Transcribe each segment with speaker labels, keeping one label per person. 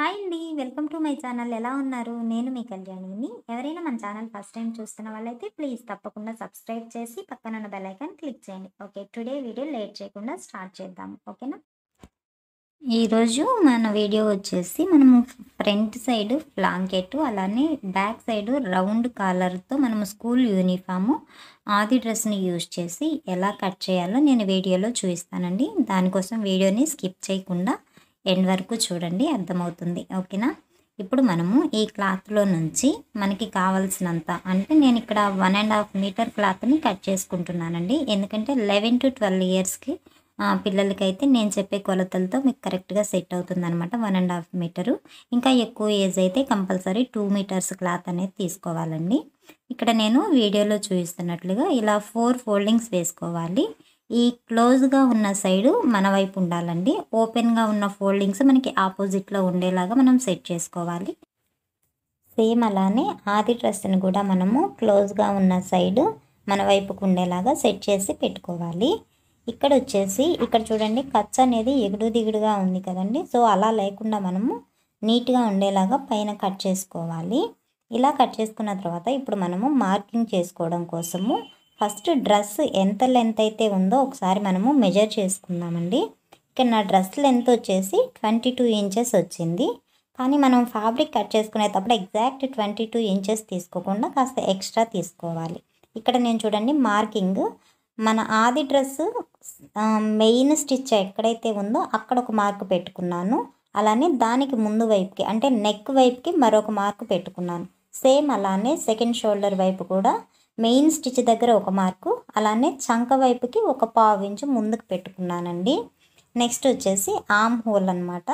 Speaker 1: hi అండి welcome to my channel ఎలా ఉన్నారు నేను మీ కళ్యాణిని ఎవరైనా మన ఛానల్ ఫస్ట్ టైం చూస్తున్న వాళ్ళైతే ప్లీజ్ తప్పకుండా సబ్స్క్రైబ్ చేసి పక్కన ఉన్న బెల్ క్లిక్ చేయండి ఓకే టుడే వీడియో లేట్ చేయకుండా స్టార్ట్ చేద్దాం ఓకేనా ఈరోజు మన వీడియో వచ్చేసి మనము ఫ్రంట్ సైడ్ ఫ్లాంకెట్ అలానే బ్యాక్ సైడ్ రౌండ్ కాలర్తో మనము స్కూల్ యూనిఫాము ఆది డ్రెస్ని యూజ్ చేసి ఎలా కట్ చేయాలో నేను వీడియోలో చూపిస్తానండి దానికోసం వీడియోని స్కిప్ చేయకుండా ఎండ్ వరకు చూడండి అర్థమవుతుంది ఓకేనా ఇప్పుడు మనము ఈ క్లాత్లో నుంచి మనకి కావాల్సినంత అంటే నేను ఇక్కడ వన్ అండ్ హాఫ్ మీటర్ క్లాత్ని కట్ చేసుకుంటున్నానండి ఎందుకంటే లెవెన్ టు ట్వెల్వ్ ఇయర్స్కి పిల్లలకైతే నేను చెప్పే కొలతలతో మీకు కరెక్ట్గా సెట్ అవుతుంది అనమాట వన్ అండ్ హాఫ్ మీటరు ఇంకా ఎక్కువ ఏజ్ అయితే కంపల్సరీ టూ మీటర్స్ క్లాత్ అనేది తీసుకోవాలండి ఇక్కడ నేను వీడియోలో చూపిస్తున్నట్లుగా ఇలా ఫోర్ ఫోల్డింగ్స్ వేసుకోవాలి ఈ క్లోజ్గా ఉన్న సైడు మన వైపు ఉండాలండి ఓపెన్గా ఉన్న ఫోల్డింగ్స్ మనకి ఆపోజిట్లో ఉండేలాగా మనం సెట్ చేసుకోవాలి సేమ్ అలానే ఆది డ్రెస్ని కూడా మనము క్లోజ్గా ఉన్న సైడు మన వైపుకు ఉండేలాగా సెట్ చేసి పెట్టుకోవాలి ఇక్కడ వచ్చేసి ఇక్కడ చూడండి ఖర్చు అనేది ఎగుడు దిగుడుగా ఉంది కదండి సో అలా లేకుండా మనము నీట్గా ఉండేలాగా పైన కట్ చేసుకోవాలి ఇలా కట్ చేసుకున్న తర్వాత ఇప్పుడు మనము మార్కింగ్ చేసుకోవడం కోసము ఫస్ట్ డ్రెస్ ఎంత లెంత్ అయితే ఉందో ఒకసారి మనము మెజర్ చేసుకుందామండి ఇక్కడ నా డ్రెస్ లెంత్ వచ్చేసి ట్వంటీ టూ ఇంచెస్ వచ్చింది కానీ మనం ఫ్యాబ్రిక్ కట్ చేసుకునేటప్పుడు ఎగ్జాక్ట్ ట్వంటీ టూ ఇంచెస్ తీసుకోకుండా కాస్త ఎక్స్ట్రా తీసుకోవాలి ఇక్కడ నేను చూడండి మార్కింగ్ మన ఆది డ్రెస్ మెయిన్ స్టిచ్ ఎక్కడైతే ఉందో అక్కడ ఒక మార్క్ పెట్టుకున్నాను అలానే దానికి ముందు వైపుకి అంటే నెక్ వైపుకి మరొక మార్క్ పెట్టుకున్నాను సేమ్ అలానే సెకండ్ షోల్డర్ వైపు కూడా మెయిన్ స్టిచ్ దగ్గర ఒక మార్కు అలానే చంక వైపుకి ఒక పావు ఇంచు ముందుకు పెట్టుకున్నానండి నెక్స్ట్ వచ్చేసి ఆమ్ హోల్ అనమాట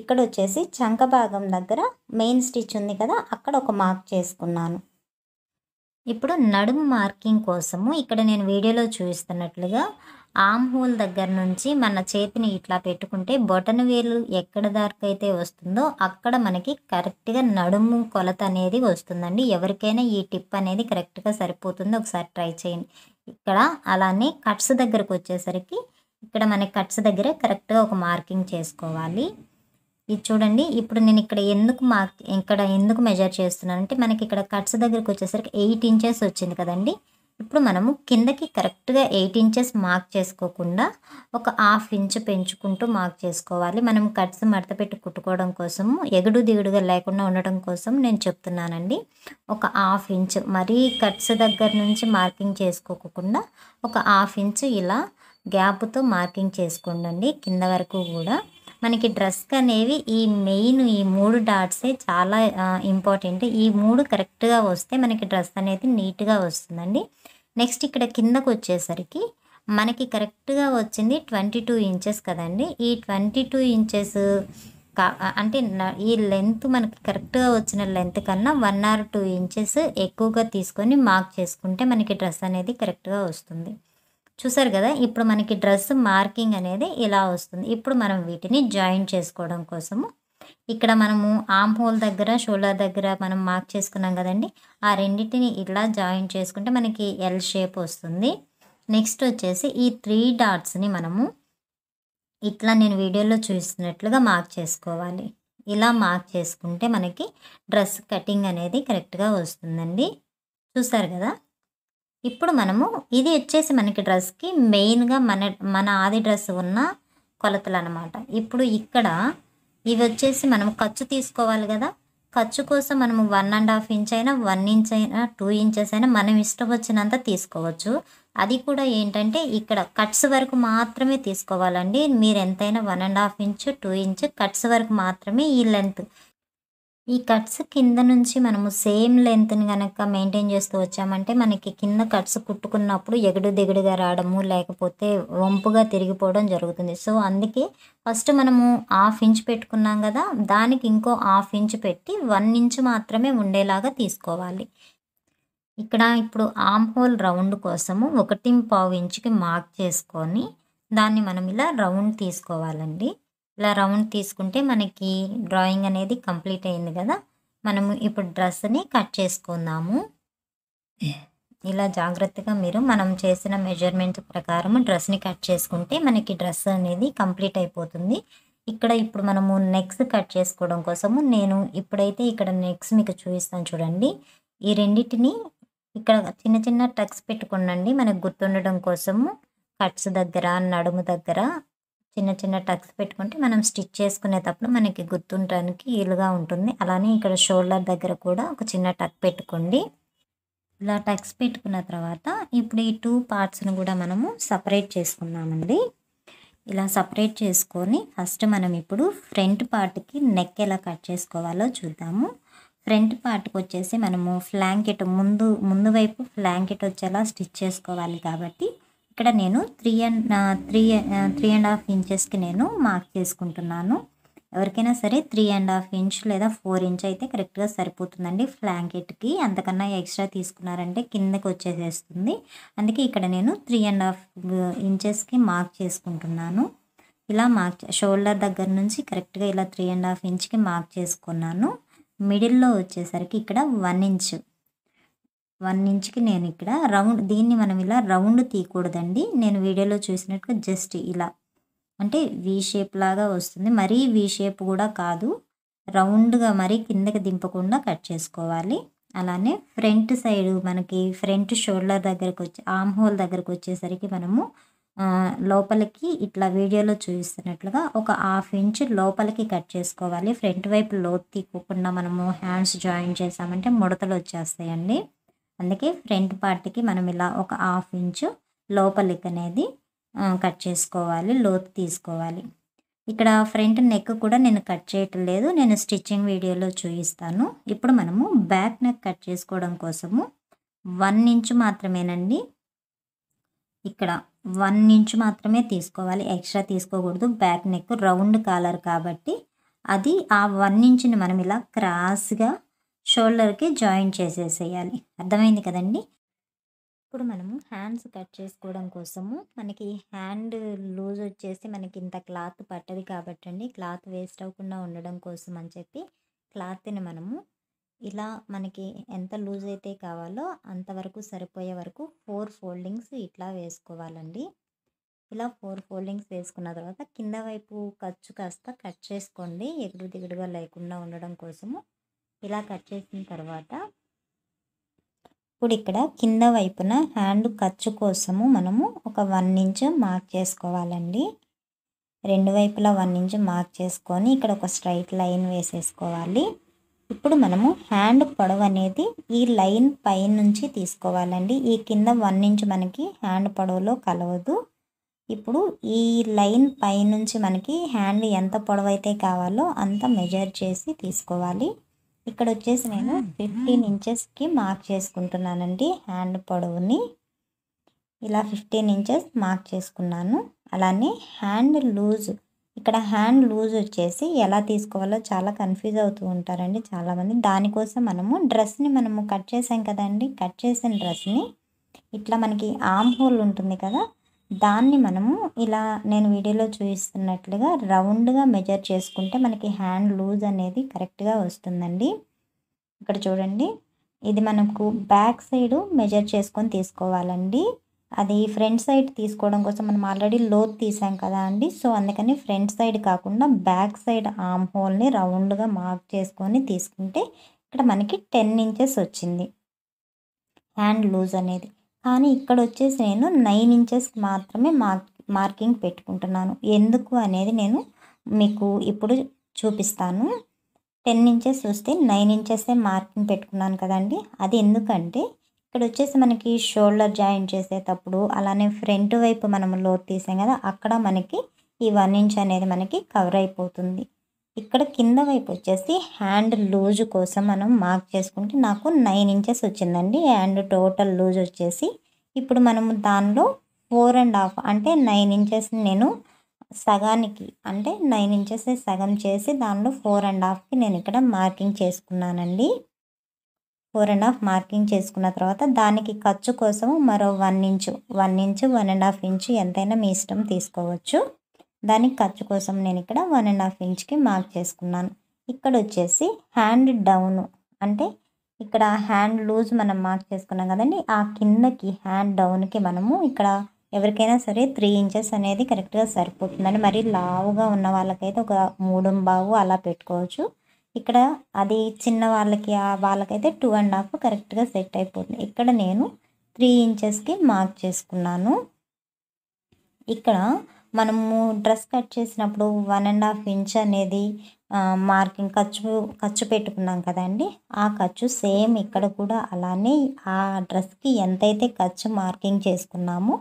Speaker 1: ఇక్కడ వచ్చేసి చంక భాగం దగ్గర మెయిన్ స్టిచ్ ఉంది కదా అక్కడ ఒక మార్క్ చేసుకున్నాను ఇప్పుడు నడుము మార్కింగ్ కోసము ఇక్కడ నేను వీడియోలో చూపిస్తున్నట్లుగా ఆమ్ హోల్ దగ్గర నుంచి మన చేతిని ఇట్లా పెట్టుకుంటే బొటన వేలు ఎక్కడ దారికైతే వస్తుందో అక్కడ మనకి కరెక్ట్గా నడుము కొలత అనేది వస్తుందండి ఎవరికైనా ఈ టిప్ అనేది కరెక్ట్గా సరిపోతుంది ఒకసారి ట్రై చేయండి ఇక్కడ అలానే కట్స్ దగ్గరకు వచ్చేసరికి ఇక్కడ మనకి కట్స్ దగ్గర కరెక్ట్గా ఒక మార్కింగ్ చేసుకోవాలి ఇది చూడండి ఇప్పుడు నేను ఇక్కడ ఎందుకు మార్క్ ఇక్కడ ఎందుకు మెజర్ చేస్తున్నానంటే మనకి ఇక్కడ కట్స్ దగ్గరకు వచ్చేసరికి ఎయిట్ ఇంచెస్ వచ్చింది కదండి ఇప్పుడు మనము కిందకి కరెక్ట్గా ఎయిట్ ఇంచెస్ మార్క్ చేసుకోకుండా ఒక హాఫ్ ఇంచ్ పెంచుకుంటూ మార్క్ చేసుకోవాలి మనం కట్స్ మడత పెట్టి కుట్టుకోవడం కోసము ఎగుడు దిగుడుగా లేకుండా ఉండడం కోసం నేను చెప్తున్నానండి ఒక హాఫ్ ఇంచ్ మరీ కట్స్ దగ్గర నుంచి మార్కింగ్ చేసుకోకుండా ఒక హాఫ్ ఇంచ్ ఇలా గ్యాప్తో మార్కింగ్ చేసుకోండి కింద వరకు కూడా మనకి డ్రెస్కి అనేవి ఈ మెయిన్ ఈ మూడు డాట్సే చాలా ఇంపార్టెంట్ ఈ మూడు కరెక్ట్గా వస్తే మనకి డ్రెస్ అనేది నీట్గా వస్తుందండి నెక్స్ట్ ఇక్కడ కిందకు వచ్చేసరికి మనకి కరెక్ట్గా వచ్చింది ట్వంటీ టూ ఇంచెస్ కదండి ఈ ట్వంటీ టూ ఇంచెస్ అంటే ఈ లెంత్ మనకి కరెక్ట్గా వచ్చిన లెంత్ కన్నా వన్ ఆర్ టూ ఇంచెస్ ఎక్కువగా తీసుకొని మార్క్ చేసుకుంటే మనకి డ్రెస్ అనేది కరెక్ట్గా వస్తుంది చూసారు కదా ఇప్పుడు మనకి డ్రెస్ మార్కింగ్ అనేది ఇలా వస్తుంది ఇప్పుడు మనం వీటిని జాయిన్ చేసుకోవడం కోసము ఇక్కడ మనము ఆమ్ హోల్ దగ్గర షోల్డర్ దగ్గర మనం మార్క్ చేసుకున్నాం కదండి ఆ రెండింటిని ఇలా జాయిన్ చేసుకుంటే మనకి ఎల్ షేప్ వస్తుంది నెక్స్ట్ వచ్చేసి ఈ త్రీ డాట్స్ని మనము ఇట్లా నేను వీడియోలో చూస్తున్నట్లుగా మార్క్ చేసుకోవాలి ఇలా మార్క్ చేసుకుంటే మనకి డ్రెస్ కటింగ్ అనేది కరెక్ట్గా వస్తుందండి చూసారు కదా ఇప్పుడు మనము ఇది వచ్చేసి మనకి డ్రెస్కి మెయిన్గా మన మన ఆది డ్రెస్ ఉన్న కొలతలు అనమాట ఇప్పుడు ఇక్కడ ఇవి వచ్చేసి మనం ఖర్చు తీసుకోవాలి కదా ఖర్చు కోసం మనము వన్ అండ్ హాఫ్ ఇంచ్ అయినా వన్ ఇంచ్ అయినా టూ ఇంచెస్ అయినా మనం ఇష్టం వచ్చినంత తీసుకోవచ్చు అది కూడా ఏంటంటే ఇక్కడ కట్స్ వరకు మాత్రమే తీసుకోవాలండి మీరు ఎంతైనా one and half inch two inch cuts వరకు మాత్రమే ఈ లెంత్ ఈ కట్స్ కింద నుంచి మనము సేమ్ లెంత్ని కనుక మెయింటైన్ చేస్తూ వచ్చామంటే మనకి కింద కట్స్ కుట్టుకున్నప్పుడు ఎగుడు దిగుడుగా రావడము లేకపోతే వంపుగా తిరిగిపోవడం జరుగుతుంది సో అందుకే ఫస్ట్ మనము హాఫ్ ఇంచ్ పెట్టుకున్నాం కదా దానికి ఇంకో హాఫ్ ఇంచ్ పెట్టి వన్ ఇంచ్ మాత్రమే ఉండేలాగా తీసుకోవాలి ఇక్కడ ఇప్పుడు ఆమ్ హోల్ రౌండ్ కోసము ఒకటి పావు ఇంచుకి మార్క్ చేసుకొని దాన్ని మనం ఇలా రౌండ్ తీసుకోవాలండి ఇలా రౌండ్ తీసుకుంటే మనకి డ్రాయింగ్ అనేది కంప్లీట్ అయింది కదా మనము ఇప్పుడు డ్రెస్ని కట్ చేసుకుందాము ఇలా జాగ్రత్తగా మీరు మనం చేసిన మెజర్మెంట్ ప్రకారం డ్రెస్ని కట్ చేసుకుంటే మనకి డ్రెస్ అనేది కంప్లీట్ అయిపోతుంది ఇక్కడ ఇప్పుడు మనము నెక్స్ కట్ చేసుకోవడం కోసము నేను ఇప్పుడైతే ఇక్కడ నెక్స్ మీకు చూపిస్తాను చూడండి ఈ రెండింటిని ఇక్కడ చిన్న చిన్న టక్స్ పెట్టుకోండి మనకు గుర్తుండడం కోసము కట్స్ దగ్గర నడుము దగ్గర చిన్న చిన్న టక్స్ పెట్టుకుంటే మనం స్టిచ్ చేసుకునేటప్పుడు మనకి గుర్తుండడానికి వీలుగా ఉంటుంది అలానే ఇక్కడ షోల్డర్ దగ్గర కూడా ఒక చిన్న టక్ పెట్టుకోండి ఇలా టక్స్ పెట్టుకున్న తర్వాత ఇప్పుడు ఈ టూ పార్ట్స్ను కూడా మనము సపరేట్ చేసుకున్నామండి ఇలా సపరేట్ చేసుకొని ఫస్ట్ మనం ఇప్పుడు ఫ్రంట్ పార్ట్కి నెక్ ఎలా కట్ చేసుకోవాలో చూద్దాము ఫ్రంట్ పార్ట్కి వచ్చేసి మనము ఫ్లాంకెట్ ముందు ముందు వైపు ఫ్లాంకెట్ వచ్చేలా స్టిచ్ చేసుకోవాలి కాబట్టి ఇక్కడ నేను three and three three and half ఇంచెస్కి నేను మార్క్ చేసుకుంటున్నాను ఎవరికైనా సరే త్రీ అండ్ హాఫ్ ఇంచ్ లేదా ఫోర్ ఇంచ్ అయితే కరెక్ట్గా సరిపోతుందండి ఫ్లాంకెట్కి అంతకన్నా ఎక్స్ట్రా తీసుకున్నారంటే కిందకి వచ్చేసేస్తుంది అందుకే ఇక్కడ నేను త్రీ అండ్ హాఫ్ ఇంచెస్కి మార్క్ చేసుకుంటున్నాను ఇలా మార్క్ షోల్డర్ దగ్గర నుంచి కరెక్ట్గా ఇలా త్రీ అండ్ హాఫ్ ఇంచ్కి మార్క్ చేసుకున్నాను మిడిల్లో వచ్చేసరికి ఇక్కడ వన్ ఇంచ్ వన్ ఇంచ్కి నేను ఇక్కడ రౌండ్ దీన్ని మనం ఇలా రౌండ్ తీయకూడదండి నేను వీడియోలో చూసినట్టుగా జస్ట్ ఇలా అంటే వీ షేప్ లాగా వస్తుంది మరీ వీ షేప్ కూడా కాదు రౌండ్గా మరీ కిందకి దింపకుండా కట్ చేసుకోవాలి అలానే ఫ్రంట్ సైడ్ మనకి ఫ్రంట్ షోల్డర్ దగ్గరకు వచ్చి ఆమ్ హోల్ దగ్గరకు వచ్చేసరికి మనము లోపలికి ఇట్లా వీడియోలో చూపిస్తున్నట్లుగా ఒక హాఫ్ ఇంచ్ లోపలికి కట్ చేసుకోవాలి ఫ్రంట్ వైపు లోతు తీకోకుండా మనము హ్యాండ్స్ జాయిన్ చేసామంటే ముడతలు వచ్చేస్తాయండి అందుకే ఫ్రంట్ పార్ట్కి మనం ఇలా ఒక హాఫ్ ఇంచు లోపలికి అనేది కట్ చేసుకోవాలి లోతు తీసుకోవాలి ఇక్కడ ఫ్రంట్ నెక్ కూడా నేను కట్ చేయటం లేదు నేను స్టిచ్చింగ్ వీడియోలో చూపిస్తాను ఇప్పుడు మనము బ్యాక్ నెక్ కట్ చేసుకోవడం కోసము వన్ ఇంచు మాత్రమేనండి ఇక్కడ వన్ ఇంచు మాత్రమే తీసుకోవాలి ఎక్స్ట్రా తీసుకోకూడదు బ్యాక్ నెక్ రౌండ్ కాలర్ కాబట్టి అది ఆ వన్ ఇంచుని మనం ఇలా క్రాస్గా షోల్డర్కి జాయిన్ చేసేసేయాలి అర్థమైంది కదండి ఇప్పుడు మనము హ్యాండ్స్ కట్ చేసుకోవడం కోసము మనకి హ్యాండ్ లూజ్ వచ్చేసి మనకి ఇంత క్లాత్ పట్టదు కాబట్టి అండి క్లాత్ వేస్ట్ అవ్వకుండా ఉండడం కోసం అని చెప్పి క్లాత్ని మనము ఇలా మనకి ఎంత లూజ్ అయితే కావాలో అంతవరకు సరిపోయే వరకు ఫోర్ ఫోల్డింగ్స్ ఇట్లా వేసుకోవాలండి ఇలా ఫోర్ ఫోల్డింగ్స్ వేసుకున్న తర్వాత కింద వైపు ఖర్చు కాస్త కట్ చేసుకోండి ఎగుడు దిగుడుగా లేకుండా ఉండడం కోసము ఇలా కట్ చేసిన తర్వాత ఇప్పుడు ఇక్కడ కింద వైపున హ్యాండ్ ఖర్చు కోసము మనము ఒక వన్ ఇంచ్ మార్క్ చేసుకోవాలండి రెండు వైపులా వన్ ఇంచ్ మార్క్ చేసుకొని ఇక్కడ ఒక స్ట్రైట్ లైన్ వేసేసుకోవాలి ఇప్పుడు మనము హ్యాండ్ పొడవు అనేది ఈ లైన్ పైనుంచి తీసుకోవాలండి ఈ కింద వన్ ఇంచ్ మనకి హ్యాండ్ పొడవులో కలవదు ఇప్పుడు ఈ లైన్ పైనుంచి మనకి హ్యాండ్ ఎంత పొడవైతే కావాలో అంత మెజర్ చేసి తీసుకోవాలి ఇక్కడ వచ్చేసి నేను ఫిఫ్టీన్ ఇంచెస్కి మార్క్ చేసుకుంటున్నానండి హ్యాండ్ పొడవుని ఇలా ఫిఫ్టీన్ ఇంచెస్ మార్క్ చేసుకున్నాను అలానే హ్యాండ్ లూజ్ ఇక్కడ హ్యాండ్ లూజ్ వచ్చేసి ఎలా తీసుకోవాలో చాలా కన్ఫ్యూజ్ అవుతూ ఉంటారండి చాలామంది దానికోసం మనము డ్రెస్ని మనము కట్ చేసాం కదండి కట్ చేసిన డ్రెస్ని ఇట్లా మనకి ఆమ్ హోల్ ఉంటుంది కదా దాన్ని మనము ఇలా నేను వీడియోలో చూపిస్తున్నట్లుగా రౌండ్గా మెజర్ చేసుకుంటే మనకి హ్యాండ్ లూజ్ అనేది కరెక్ట్గా వస్తుందండి ఇక్కడ చూడండి ఇది మనకు బ్యాక్ సైడ్ మెజర్ చేసుకొని తీసుకోవాలండి అది ఫ్రంట్ సైడ్ తీసుకోవడం కోసం మనం ఆల్రెడీ లోత్ తీసాం కదా అండి సో అందుకని ఫ్రంట్ సైడ్ కాకుండా బ్యాక్ సైడ్ ఆమ్ హోల్ని రౌండ్గా మార్క్ చేసుకొని తీసుకుంటే ఇక్కడ మనకి టెన్ ఇంచెస్ వచ్చింది హ్యాండ్ లూజ్ అనేది కానీ ఇక్కడ వచ్చేసి నేను నైన్ ఇంచెస్ మాత్రమే మార్క్ మార్కింగ్ పెట్టుకుంటున్నాను ఎందుకు అనేది నేను మీకు ఇప్పుడు చూపిస్తాను టెన్ ఇంచెస్ వస్తే నైన్ ఇంచెస్ మార్కింగ్ పెట్టుకున్నాను కదండి అది ఎందుకంటే ఇక్కడ వచ్చేసి మనకి షోల్డర్ జాయిన్ చేసేటప్పుడు అలానే ఫ్రంట్ వైపు మనం లోడ్ తీసాం కదా అక్కడ మనకి ఈ వన్ ఇంచ్ అనేది మనకి కవర్ అయిపోతుంది ఇక్కడ కింద వైపు వచ్చేసి హ్యాండ్ లూజ్ కోసం మనం మార్క్ చేసుకుంటే నాకు నైన్ ఇంచెస్ వచ్చిందండి హ్యాండ్ టోటల్ లూజ్ వచ్చేసి ఇప్పుడు మనము దానిలో ఫోర్ అండ్ హాఫ్ అంటే నైన్ ఇంచెస్ నేను సగానికి అంటే నైన్ ఇంచెస్ సగం చేసి దానిలో ఫోర్ అండ్ హాఫ్కి నేను ఇక్కడ మార్కింగ్ చేసుకున్నానండి ఫోర్ అండ్ హాఫ్ మార్కింగ్ చేసుకున్న తర్వాత దానికి ఖర్చు కోసం మరో one inch one inch one and half inch ఎంతైనా మీ ఇష్టం తీసుకోవచ్చు దానికి ఖర్చు కోసం నేను ఇక్కడ వన్ అండ్ హాఫ్ ఇంచ్కి మార్క్ చేసుకున్నాను ఇక్కడ వచ్చేసి హ్యాండ్ డౌన్ అంటే ఇక్కడ హ్యాండ్ లూజ్ మనం మార్క్ చేసుకున్నాం కదండి ఆ కిందకి హ్యాండ్ డౌన్కి మనము ఇక్కడ ఎవరికైనా సరే త్రీ ఇంచెస్ అనేది కరెక్ట్గా సరిపోతుందని మరి లావుగా ఉన్న వాళ్ళకైతే ఒక మూడు బావు అలా పెట్టుకోవచ్చు ఇక్కడ అది చిన్న వాళ్ళకి వాళ్ళకైతే టూ అండ్ హాఫ్ కరెక్ట్గా సెట్ అయిపోతుంది ఇక్కడ నేను త్రీ ఇంచెస్కి మార్క్ చేసుకున్నాను ఇక్కడ మనము డ్రెస్ కట్ చేసినప్పుడు వన్ అండ్ హాఫ్ ఇంచ్ అనేది మార్కింగ్ ఖర్చు ఖర్చు పెట్టుకున్నాం కదండి ఆ ఖర్చు సేమ్ ఇక్కడ కూడా అలానే ఆ డ్రెస్కి ఎంతైతే ఖర్చు మార్కింగ్ చేసుకున్నామో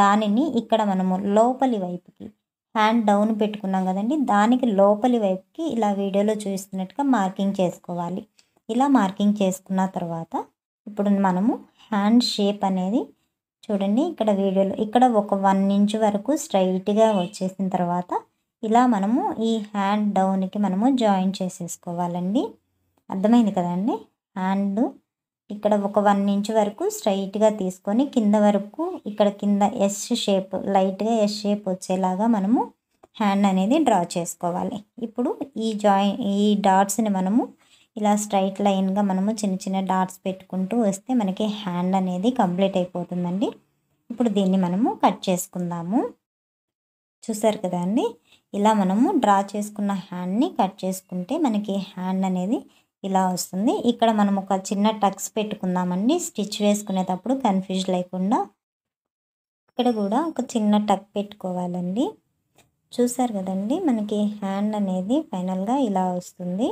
Speaker 1: దానిని ఇక్కడ మనము లోపలి వైపుకి హ్యాండ్ డౌన్ పెట్టుకున్నాం కదండి దానికి లోపలి వైపుకి ఇలా వీడియోలో చూస్తున్నట్టుగా మార్కింగ్ చేసుకోవాలి ఇలా మార్కింగ్ చేసుకున్న తర్వాత ఇప్పుడు మనము హ్యాండ్ షేప్ అనేది చూడండి ఇక్కడ వీడియోలో ఇక్కడ ఒక వన్ ఇంచ్ వరకు స్ట్రైట్గా వచ్చేసిన తర్వాత ఇలా మనము ఈ హ్యాండ్ డౌన్కి మనము జాయిన్ చేసేసుకోవాలండి అర్థమైంది కదండి హ్యాండ్ ఇక్కడ ఒక వన్ ఇంచ్ వరకు స్ట్రైట్గా తీసుకొని కింద వరకు ఇక్కడ కింద ఎస్ షేప్ లైట్గా ఎస్ షేప్ వచ్చేలాగా మనము హ్యాండ్ అనేది డ్రా చేసుకోవాలి ఇప్పుడు ఈ జాయిన్ ఈ డాట్స్ని మనము ఇలా స్ట్రైట్ లైన్గా మనము చిన్న చిన్న డాట్స్ పెట్టుకుంటూ వస్తే మనకి హ్యాండ్ అనేది కంప్లీట్ అయిపోతుందండి ఇప్పుడు దీన్ని మనము కట్ చేసుకుందాము చూసారు కదా అండి ఇలా మనము డ్రా చేసుకున్న హ్యాండ్ని కట్ చేసుకుంటే మనకి హ్యాండ్ అనేది ఇలా వస్తుంది ఇక్కడ మనం ఒక చిన్న టక్స్ పెట్టుకుందామండి స్టిచ్ వేసుకునేటప్పుడు కన్ఫ్యూజ్ లేకుండా ఇక్కడ కూడా ఒక చిన్న టక్ పెట్టుకోవాలండి చూసారు కదండి మనకి హ్యాండ్ అనేది ఫైనల్గా ఇలా వస్తుంది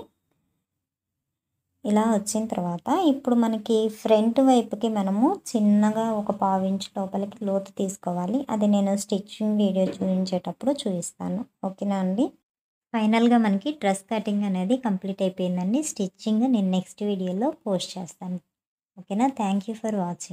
Speaker 1: ఇలా వచ్చిన తర్వాత ఇప్పుడు మనకి ఫ్రంట్ వైపుకి మనము చిన్నగా ఒక పావించ్ లోపలికి లోతు తీసుకోవాలి అది నేను స్టిచ్చింగ్ వీడియో చూపించేటప్పుడు చూపిస్తాను ఓకేనా అండి ఫైనల్గా మనకి డ్రెస్ కటింగ్ అనేది కంప్లీట్ అయిపోయిందండి స్టిచ్చింగ్ నేను నెక్స్ట్ వీడియోలో పోస్ట్ చేస్తాను ఓకేనా థ్యాంక్ ఫర్ వాచింగ్